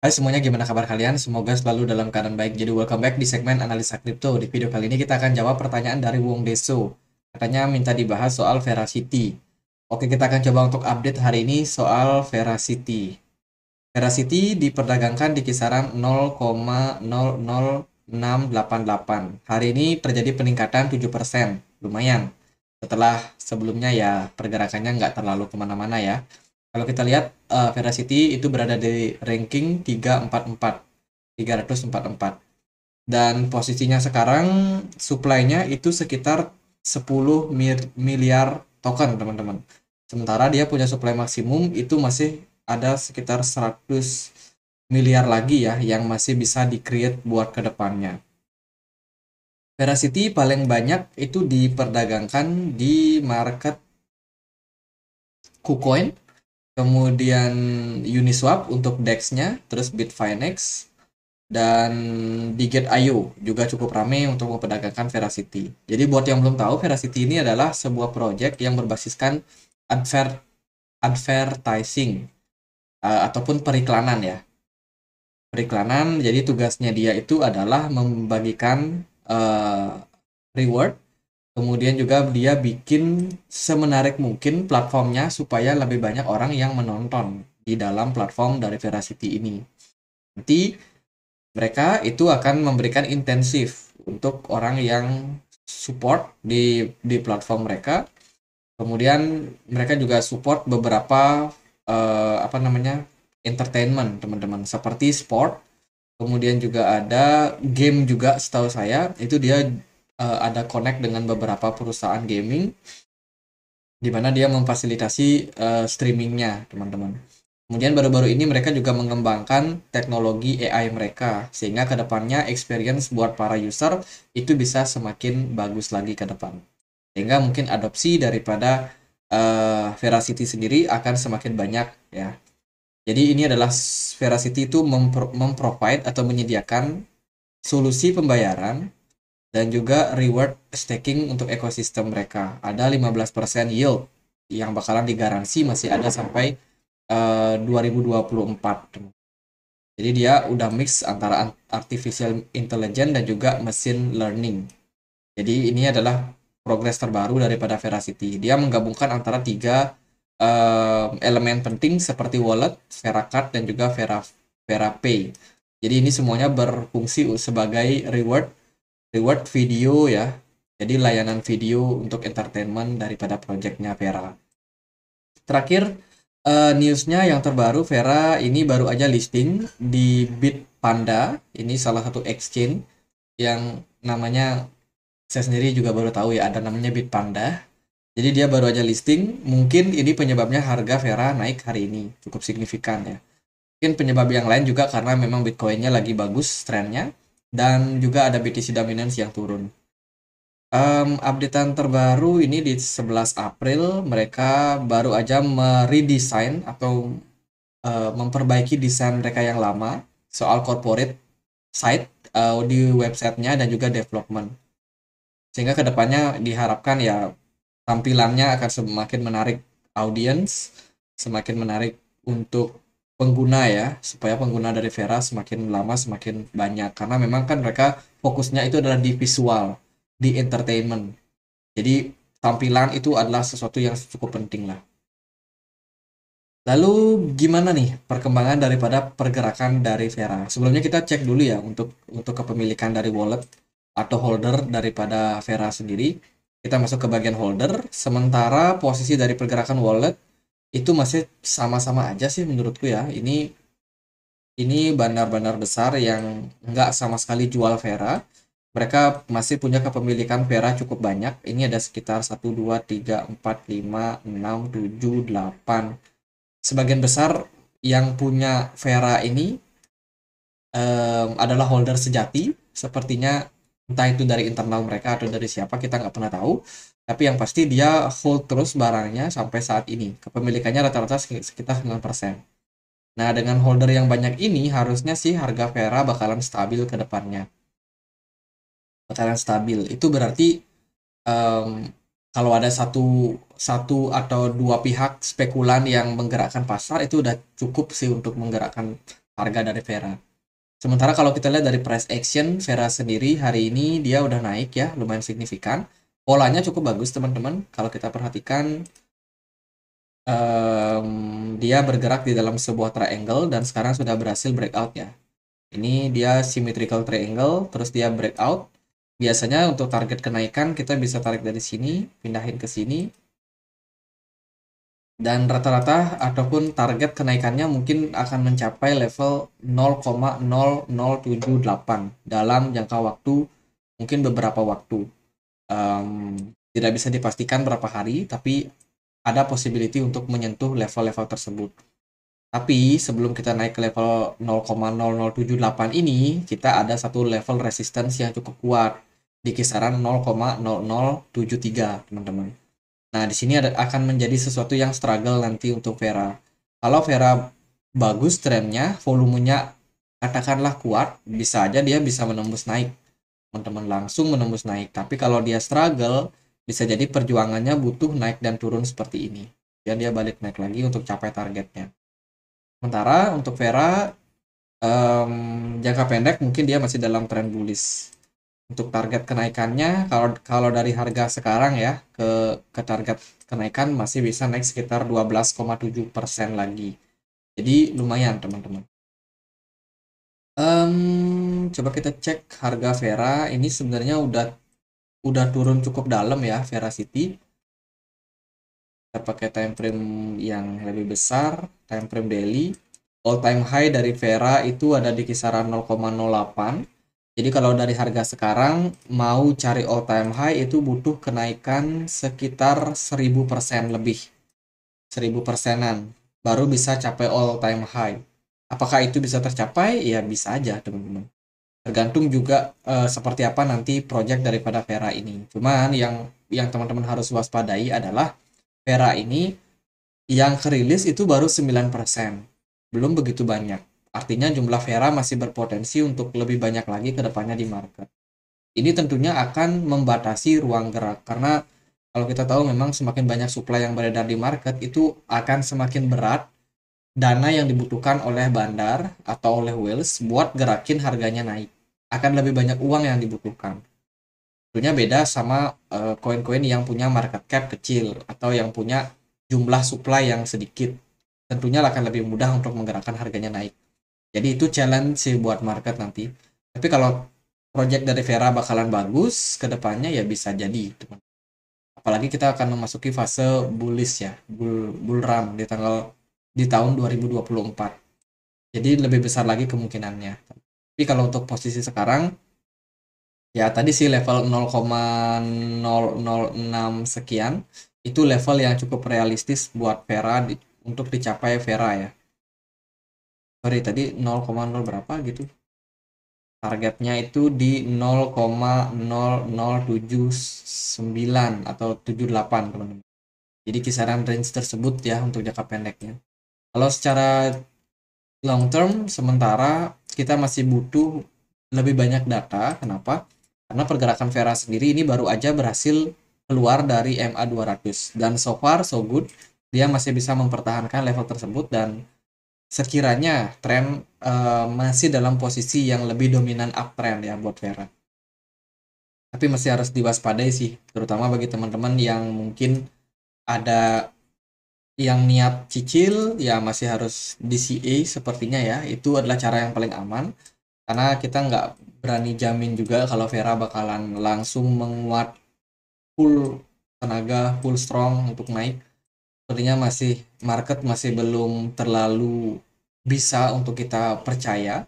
Hai semuanya, gimana kabar kalian? Semoga selalu dalam keadaan baik. Jadi welcome back di segmen analisa kripto. Di video kali ini kita akan jawab pertanyaan dari Wong Deso. Katanya minta dibahas soal Veracity. Oke, kita akan coba untuk update hari ini soal Veracity. Veracity diperdagangkan di kisaran 0,00688. Hari ini terjadi peningkatan 7%. Lumayan. Setelah sebelumnya ya pergerakannya nggak terlalu kemana-mana ya. Kalau kita lihat uh, Veracity itu berada di ranking 344. 344. Dan posisinya sekarang supply-nya itu sekitar 10 miliar token, teman-teman. Sementara dia punya supply maksimum itu masih ada sekitar 100 miliar lagi ya yang masih bisa di buat ke depannya. Veracity paling banyak itu diperdagangkan di market KuCoin kemudian Uniswap untuk dexnya, terus Bitfinex, dan Digit IO juga cukup rame untuk memperdagangkan Veracity. Jadi buat yang belum tahu, Veracity ini adalah sebuah project yang berbasiskan adver advertising uh, ataupun periklanan ya. Periklanan, jadi tugasnya dia itu adalah membagikan uh, reward Kemudian juga dia bikin semenarik mungkin platformnya supaya lebih banyak orang yang menonton di dalam platform dari Veracity ini. Nanti mereka itu akan memberikan intensif untuk orang yang support di di platform mereka. Kemudian mereka juga support beberapa uh, apa namanya entertainment teman-teman seperti sport kemudian juga ada game juga setahu saya itu dia uh, ada connect dengan beberapa perusahaan gaming di mana dia memfasilitasi uh, streamingnya teman-teman. Kemudian baru-baru ini mereka juga mengembangkan teknologi AI mereka sehingga kedepannya experience buat para user itu bisa semakin bagus lagi ke depan. Sehingga mungkin adopsi daripada uh, Veracity sendiri akan semakin banyak ya. Jadi ini adalah Veracity itu memprovide atau menyediakan solusi pembayaran dan juga reward staking untuk ekosistem mereka. Ada 15% yield yang bakalan digaransi masih ada sampai eh, uh, 2024. Jadi dia udah mix antara artificial intelligence dan juga machine learning. Jadi ini adalah progres terbaru daripada Veracity. Dia menggabungkan antara tiga uh, elemen penting seperti wallet, VeraCard, dan juga Vera Pay. Jadi ini semuanya berfungsi sebagai reward reward video ya. Jadi layanan video untuk entertainment daripada projectnya Vera. Terakhir, uh, newsnya yang terbaru Vera ini baru aja listing di Panda, Ini salah satu exchange yang namanya saya sendiri juga baru tahu ya ada namanya Panda. Jadi dia baru aja listing, mungkin ini penyebabnya harga Vera naik hari ini cukup signifikan ya. Mungkin penyebab yang lain juga karena memang Bitcoinnya lagi bagus trennya dan juga ada BTC dominance yang turun. Um, updatean terbaru ini di 11 April mereka baru aja meredesign atau uh, memperbaiki desain mereka yang lama soal corporate site uh, di websitenya dan juga development. Sehingga kedepannya diharapkan ya tampilannya akan semakin menarik audience, semakin menarik untuk pengguna ya supaya pengguna dari Vera semakin lama semakin banyak karena memang kan mereka fokusnya itu adalah di visual di entertainment jadi tampilan itu adalah sesuatu yang cukup penting lah lalu gimana nih perkembangan daripada pergerakan dari Vera sebelumnya kita cek dulu ya untuk untuk kepemilikan dari wallet atau holder daripada Vera sendiri kita masuk ke bagian holder sementara posisi dari pergerakan wallet itu masih sama-sama aja sih menurutku ya ini ini bandar-bandar besar yang nggak sama sekali jual Vera mereka masih punya kepemilikan Vera cukup banyak ini ada sekitar 1 2 3 4 5 6 7 8 sebagian besar yang punya Vera ini um, adalah holder sejati sepertinya entah itu dari internal mereka atau dari siapa kita nggak pernah tahu tapi yang pasti dia hold terus barangnya sampai saat ini kepemilikannya rata-rata sekitar 9% nah dengan holder yang banyak ini harusnya sih harga Vera bakalan stabil ke depannya bakalan stabil itu berarti um, kalau ada satu satu atau dua pihak spekulan yang menggerakkan pasar itu udah cukup sih untuk menggerakkan harga dari Vera Sementara kalau kita lihat dari price action, Vera sendiri hari ini dia udah naik ya, lumayan signifikan. Polanya cukup bagus teman-teman. Kalau kita perhatikan, um, dia bergerak di dalam sebuah triangle dan sekarang sudah berhasil breakout ya. Ini dia symmetrical triangle, terus dia breakout. Biasanya untuk target kenaikan kita bisa tarik dari sini, pindahin ke sini, dan rata-rata ataupun target kenaikannya mungkin akan mencapai level 0,0078 dalam jangka waktu mungkin beberapa waktu um, tidak bisa dipastikan berapa hari tapi ada possibility untuk menyentuh level-level tersebut tapi sebelum kita naik ke level 0,0078 ini kita ada satu level resistance yang cukup kuat di kisaran 0,0073 teman-teman Nah, di sini ada, akan menjadi sesuatu yang struggle nanti untuk Vera. Kalau Vera bagus trennya, volumenya katakanlah kuat, bisa aja dia bisa menembus naik. Teman-teman langsung menembus naik. Tapi kalau dia struggle, bisa jadi perjuangannya butuh naik dan turun seperti ini. Dan dia balik naik lagi untuk capai targetnya. Sementara untuk Vera, um, jangka pendek mungkin dia masih dalam tren bullish untuk target kenaikannya kalau kalau dari harga sekarang ya ke ke target kenaikan masih bisa naik sekitar 12,7% lagi. Jadi lumayan teman-teman. Um, coba kita cek harga Vera ini sebenarnya udah udah turun cukup dalam ya Vera City. Kita pakai time frame yang lebih besar, time frame daily. All time high dari Vera itu ada di kisaran 0,08 jadi kalau dari harga sekarang mau cari all time high itu butuh kenaikan sekitar 1000% lebih. 1000 persenan baru bisa capai all time high. Apakah itu bisa tercapai? Ya bisa aja, teman-teman. Tergantung juga uh, seperti apa nanti project daripada Vera ini. Cuman yang yang teman-teman harus waspadai adalah Vera ini yang kerilis itu baru 9%. Belum begitu banyak Artinya jumlah Vera masih berpotensi untuk lebih banyak lagi ke depannya di market. Ini tentunya akan membatasi ruang gerak karena kalau kita tahu memang semakin banyak supply yang beredar di market itu akan semakin berat dana yang dibutuhkan oleh bandar atau oleh whales buat gerakin harganya naik. Akan lebih banyak uang yang dibutuhkan. Tentunya beda sama eh, koin-koin yang punya market cap kecil atau yang punya jumlah supply yang sedikit. Tentunya akan lebih mudah untuk menggerakkan harganya naik jadi itu challenge sih buat market nanti tapi kalau project dari Vera bakalan bagus kedepannya ya bisa jadi teman apalagi kita akan memasuki fase bullish ya bull, bull run di tanggal di tahun 2024 jadi lebih besar lagi kemungkinannya tapi kalau untuk posisi sekarang ya tadi sih level 0,006 sekian itu level yang cukup realistis buat Vera di, untuk dicapai Vera ya sorry tadi 0,0 berapa gitu targetnya itu di 0,0079 atau 78 teman-teman jadi kisaran range tersebut ya untuk jangka pendeknya kalau secara long term sementara kita masih butuh lebih banyak data kenapa karena pergerakan Vera sendiri ini baru aja berhasil keluar dari MA200 dan so far so good dia masih bisa mempertahankan level tersebut dan sekiranya tren uh, eh, masih dalam posisi yang lebih dominan uptrend ya buat Vera. Tapi masih harus diwaspadai sih, terutama bagi teman-teman yang mungkin ada yang niat cicil ya masih harus DCA sepertinya ya. Itu adalah cara yang paling aman karena kita nggak berani jamin juga kalau Vera bakalan langsung menguat full tenaga, full strong untuk naik sepertinya masih market masih belum terlalu bisa untuk kita percaya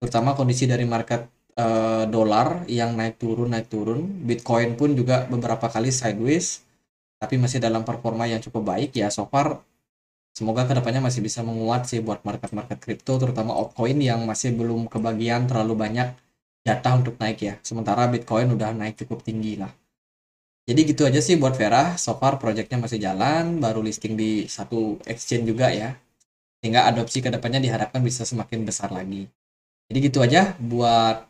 terutama kondisi dari market uh, dolar yang naik turun naik turun Bitcoin pun juga beberapa kali sideways tapi masih dalam performa yang cukup baik ya so far semoga kedepannya masih bisa menguat sih buat market-market kripto terutama altcoin yang masih belum kebagian terlalu banyak jatah untuk naik ya sementara Bitcoin udah naik cukup tinggi lah jadi gitu aja sih buat Vera. So far projectnya masih jalan, baru listing di satu exchange juga ya. Sehingga adopsi kedepannya diharapkan bisa semakin besar lagi. Jadi gitu aja buat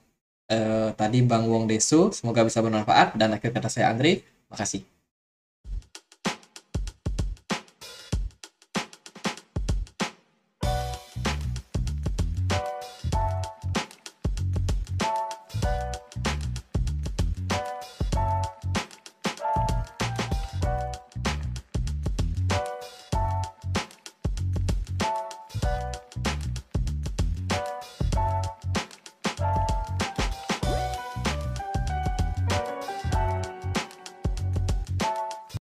uh, tadi Bang Wong Desu. Semoga bisa bermanfaat. Dan akhir kata saya Andri, makasih.